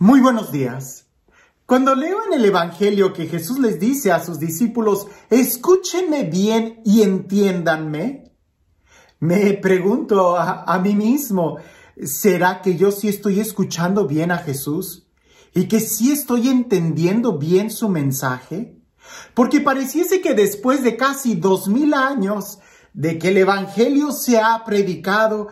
Muy buenos días. Cuando leo en el Evangelio que Jesús les dice a sus discípulos, escúchenme bien y entiéndanme, me pregunto a, mí mismo, ¿será que yo sí estoy escuchando bien a Jesús? ¿Y que sí estoy entendiendo bien su mensaje? Porque pareciese que después de casi dos mil años de que el Evangelio se ha predicado,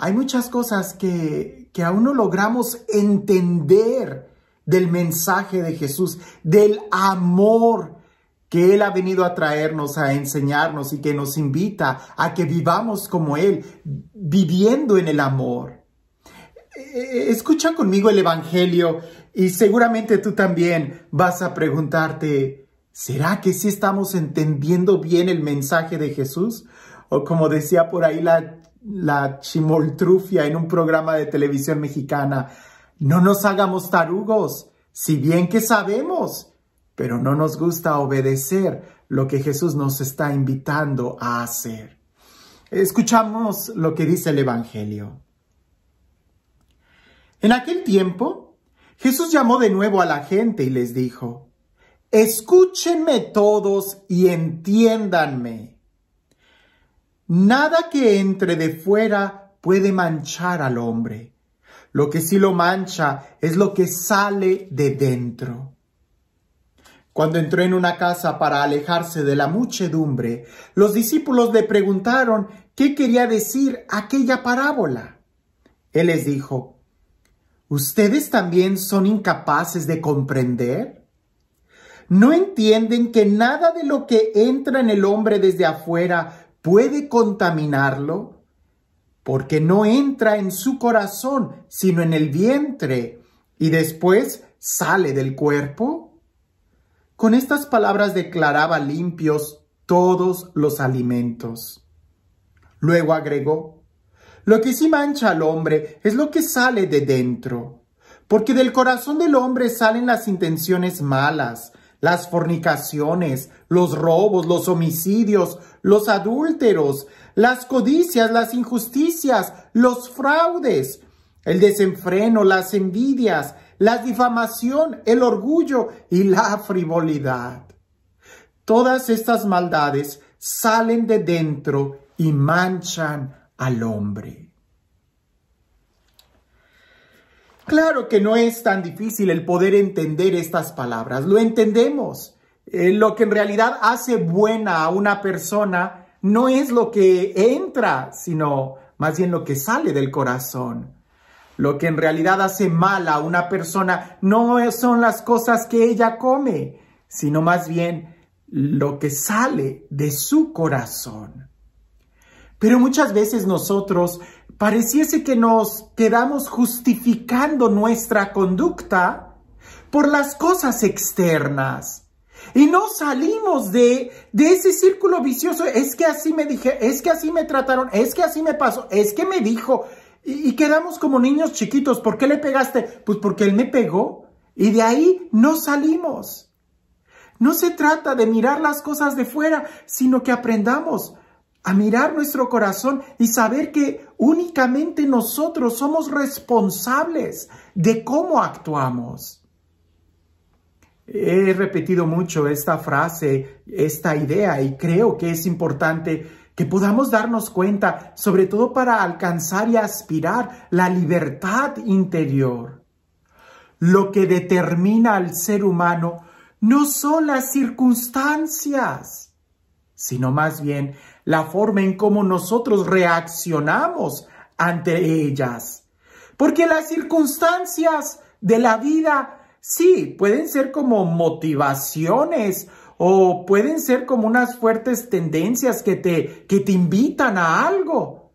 hay muchas cosas que, que aún no logramos entender del mensaje de Jesús, del amor que Él ha venido a traernos, a enseñarnos y que nos invita a que vivamos como Él, viviendo en el amor. Eh, escucha conmigo el Evangelio y seguramente tú también vas a preguntarte, ¿será que sí estamos entendiendo bien el mensaje de Jesús? O como decía por ahí la la chimoltrufia en un programa de televisión mexicana. No nos hagamos tarugos, si bien que sabemos, pero no nos gusta obedecer lo que Jesús nos está invitando a hacer. Escuchamos lo que dice el Evangelio. En aquel tiempo, Jesús llamó de nuevo a la gente y les dijo, Escúchenme todos y entiéndanme. Nada que entre de fuera puede manchar al hombre. Lo que sí lo mancha es lo que sale de dentro. Cuando entró en una casa para alejarse de la muchedumbre, los discípulos le preguntaron qué quería decir aquella parábola. Él les dijo, ¿Ustedes también son incapaces de comprender? ¿No entienden que nada de lo que entra en el hombre desde afuera puede contaminarlo porque no entra en su corazón, sino en el vientre y después sale del cuerpo? Con estas palabras declaraba limpios todos los alimentos. Luego agregó, lo que sí mancha al hombre es lo que sale de dentro, porque del corazón del hombre salen las intenciones malas, las fornicaciones, los robos, los homicidios, los adúlteros, las codicias, las injusticias, los fraudes, el desenfreno, las envidias, la difamación, el orgullo y la frivolidad. Todas estas maldades salen de dentro y manchan al hombre. Claro que no es tan difícil el poder entender estas palabras, lo entendemos. Eh, lo que en realidad hace buena a una persona no es lo que entra, sino más bien lo que sale del corazón. Lo que en realidad hace mal a una persona no son las cosas que ella come, sino más bien lo que sale de su corazón. Pero muchas veces nosotros pareciese que nos quedamos justificando nuestra conducta por las cosas externas. Y no salimos de, de, ese círculo vicioso. Es que así me dije, es que así me trataron, es que así me pasó, es que me dijo. Y, y quedamos como niños chiquitos. ¿Por qué le pegaste? Pues porque él me pegó. Y de ahí no salimos. No se trata de mirar las cosas de fuera, sino que aprendamos a mirar nuestro corazón y saber que únicamente nosotros somos responsables de cómo actuamos. He repetido mucho esta frase, esta idea, y creo que es importante que podamos darnos cuenta, sobre todo para alcanzar y aspirar la libertad interior. Lo que determina al ser humano no son las circunstancias, sino más bien la forma en cómo nosotros reaccionamos ante ellas. Porque las circunstancias de la vida, sí, pueden ser como motivaciones o pueden ser como unas fuertes tendencias que te, que te invitan a algo,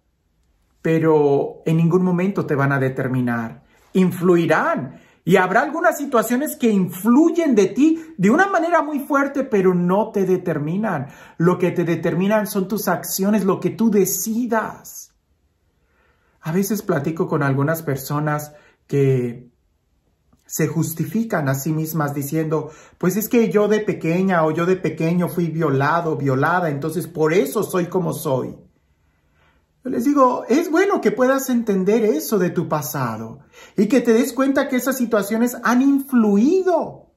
pero en ningún momento te van a determinar, influirán y habrá algunas situaciones que influyen de ti de una manera muy fuerte, pero no te determinan. Lo que te determinan son tus acciones, lo que tú decidas. A veces platico con algunas personas que se justifican a sí mismas diciendo, pues es que yo de pequeña o yo de pequeño fui violado, violada, entonces por eso soy como soy les digo, es bueno que puedas entender eso de tu pasado y que te des cuenta que esas situaciones han influido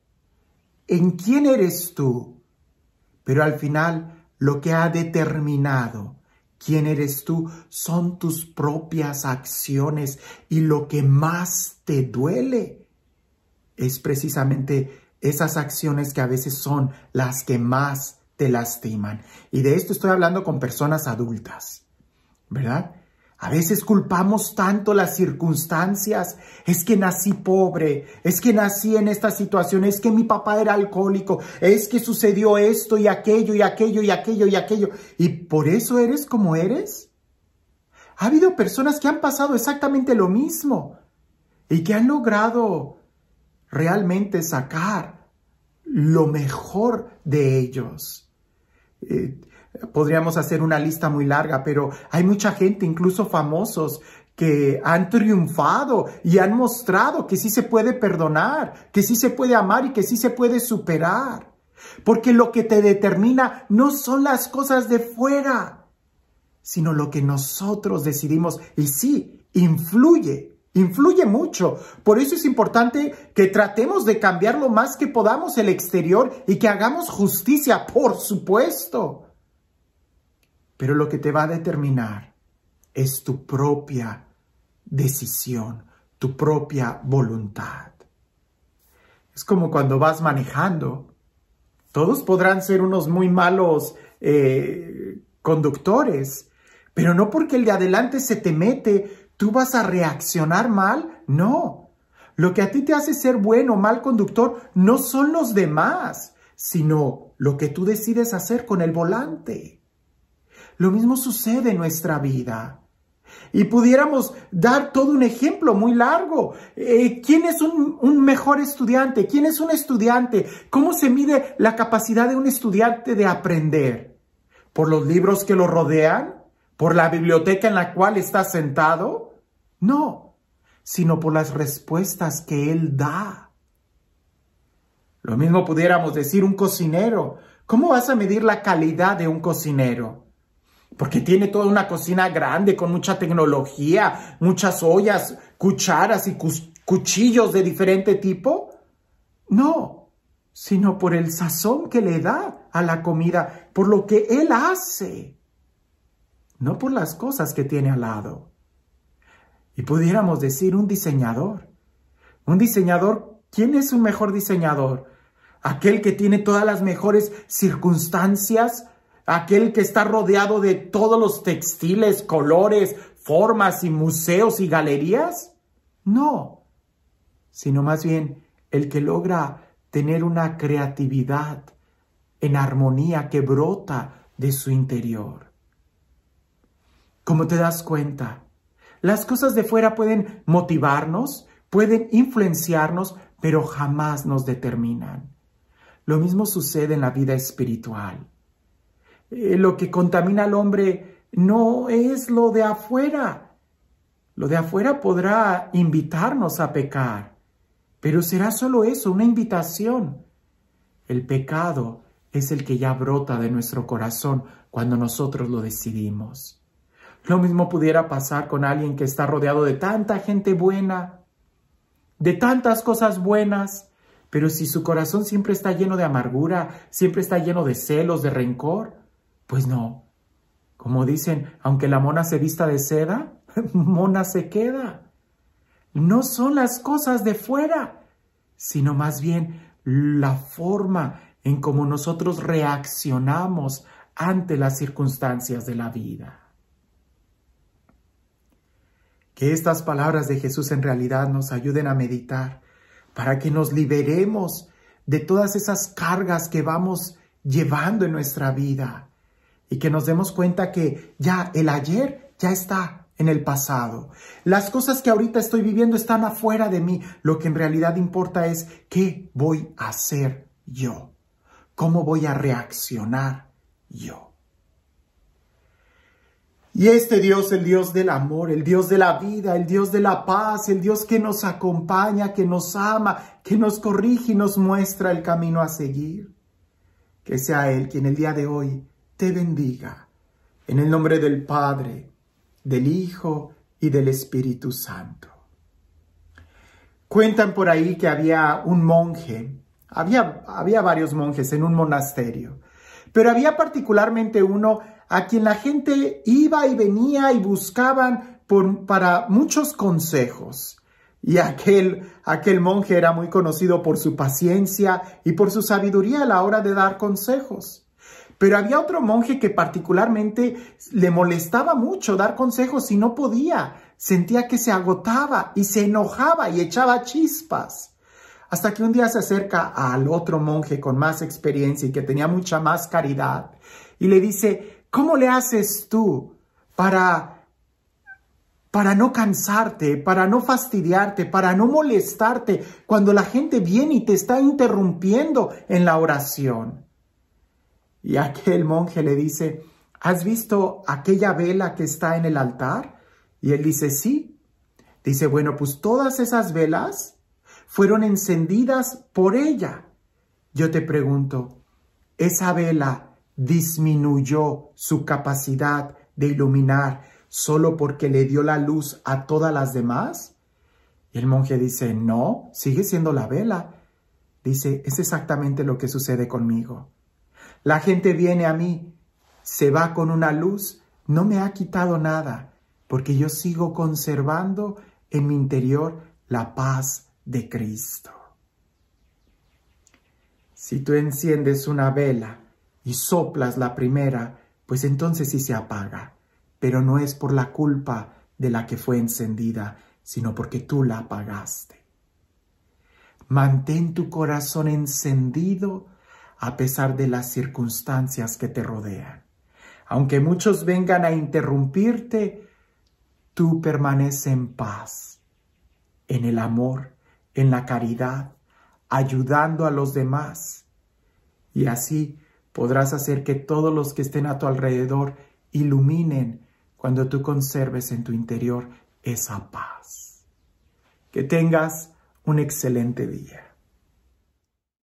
en quién eres tú. Pero al final, lo que ha determinado quién eres tú son tus propias acciones y lo que más te duele es precisamente esas acciones que a veces son las que más te lastiman. Y de esto estoy hablando con personas adultas. ¿verdad? A veces culpamos tanto las circunstancias. Es que nací pobre, es que nací en esta situación, es que mi papá era alcohólico, es que sucedió esto y aquello y aquello y aquello y aquello. ¿Y por eso eres como eres? Ha habido personas que han pasado exactamente lo mismo y que han logrado realmente sacar lo mejor de ellos. Eh, podríamos hacer una lista muy larga, pero hay mucha gente, incluso famosos, que han triunfado y han mostrado que sí se puede perdonar, que sí se puede amar y que sí se puede superar. Porque lo que te determina no son las cosas de fuera, sino lo que nosotros decidimos. Y sí, influye, influye mucho. Por eso es importante que tratemos de cambiar lo más que podamos el exterior y que hagamos justicia, por supuesto. Pero lo que te va a determinar es tu propia decisión, tu propia voluntad. Es como cuando vas manejando. Todos podrán ser unos muy malos eh, conductores, pero no porque el de adelante se te mete, tú vas a reaccionar mal. No. Lo que a ti te hace ser bueno o mal conductor no son los demás, sino lo que tú decides hacer con el volante. Lo mismo sucede en nuestra vida. Y pudiéramos dar todo un ejemplo muy largo. Eh, ¿Quién es un, mejor estudiante? ¿Quién es un estudiante? ¿Cómo se mide la capacidad de un estudiante de aprender? ¿Por los libros que lo rodean? ¿Por la biblioteca en la cual está sentado? No, sino por las respuestas que él da. Lo mismo pudiéramos decir un cocinero. ¿Cómo vas a medir la calidad de un cocinero? porque tiene toda una cocina grande con mucha tecnología, muchas ollas, cucharas y cuchillos de diferente tipo. No, sino por el sazón que le da a la comida, por lo que él hace, no por las cosas que tiene al lado. Y pudiéramos decir un diseñador. Un diseñador, ¿quién es un mejor diseñador? Aquel que tiene todas las mejores circunstancias, aquel que está rodeado de todos los textiles, colores, formas y museos y galerías? No, sino más bien el que logra tener una creatividad en armonía que brota de su interior. Como te das cuenta, las cosas de fuera pueden motivarnos, pueden influenciarnos, pero jamás nos determinan. Lo mismo sucede en la vida espiritual. Eh, lo que contamina al hombre no es lo de afuera. Lo de afuera podrá invitarnos a pecar, pero será solo eso, una invitación. El pecado es el que ya brota de nuestro corazón cuando nosotros lo decidimos. Lo mismo pudiera pasar con alguien que está rodeado de tanta gente buena, de tantas cosas buenas, pero si su corazón siempre está lleno de amargura, siempre está lleno de celos, de rencor, pues no. Como dicen, aunque la mona se vista de seda, mona se queda. No son las cosas de fuera, sino más bien la forma en cómo nosotros reaccionamos ante las circunstancias de la vida. Que estas palabras de Jesús en realidad nos ayuden a meditar para que nos liberemos de todas esas cargas que vamos llevando en nuestra vida y que nos demos cuenta que ya el ayer ya está en el pasado. Las cosas que ahorita estoy viviendo están afuera de mí. Lo que en realidad importa es qué voy a hacer yo, cómo voy a reaccionar yo. Y este Dios, el Dios del amor, el Dios de la vida, el Dios de la paz, el Dios que nos acompaña, que nos ama, que nos corrige y nos muestra el camino a seguir. Que sea Él quien el día de hoy te bendiga. En el nombre del Padre, del Hijo y del Espíritu Santo. Cuentan por ahí que había un monje, había, varios monjes en un monasterio, pero había particularmente uno a quien la gente iba y venía y buscaban para muchos consejos. Y aquel, aquel monje era muy conocido por su paciencia y por su sabiduría a la hora de dar consejos. Pero había otro monje que particularmente le molestaba mucho dar consejos y no podía. Sentía que se agotaba y se enojaba y echaba chispas. Hasta que un día se acerca al otro monje con más experiencia y que tenía mucha más caridad y le dice, ¿cómo le haces tú para para no cansarte, para no fastidiarte, para no molestarte cuando la gente viene y te está interrumpiendo en la oración. Y aquel monje le dice, ¿has visto aquella vela que está en el altar? Y él dice, sí. Dice, bueno, pues todas esas velas fueron encendidas por ella. Yo te pregunto, ¿esa vela disminuyó su capacidad de iluminar solo porque le dio la luz a todas las demás? Y el monje dice, no, sigue siendo la vela. Dice, es exactamente lo que sucede conmigo. La gente viene a mí, se va con una luz, no me ha quitado nada, porque yo sigo conservando en mi interior la paz de Cristo. Si tú enciendes una vela y soplas la primera, pues entonces sí se apaga, pero no es por la culpa de la que fue encendida, sino porque tú la apagaste. Mantén tu corazón encendido a pesar de las circunstancias que te rodean. Aunque muchos vengan a interrumpirte, tú permaneces en paz, en el amor, en la caridad, ayudando a los demás. Y así podrás hacer que todos los que estén a tu alrededor iluminen cuando tú conserves en tu interior esa paz. Que tengas un excelente día.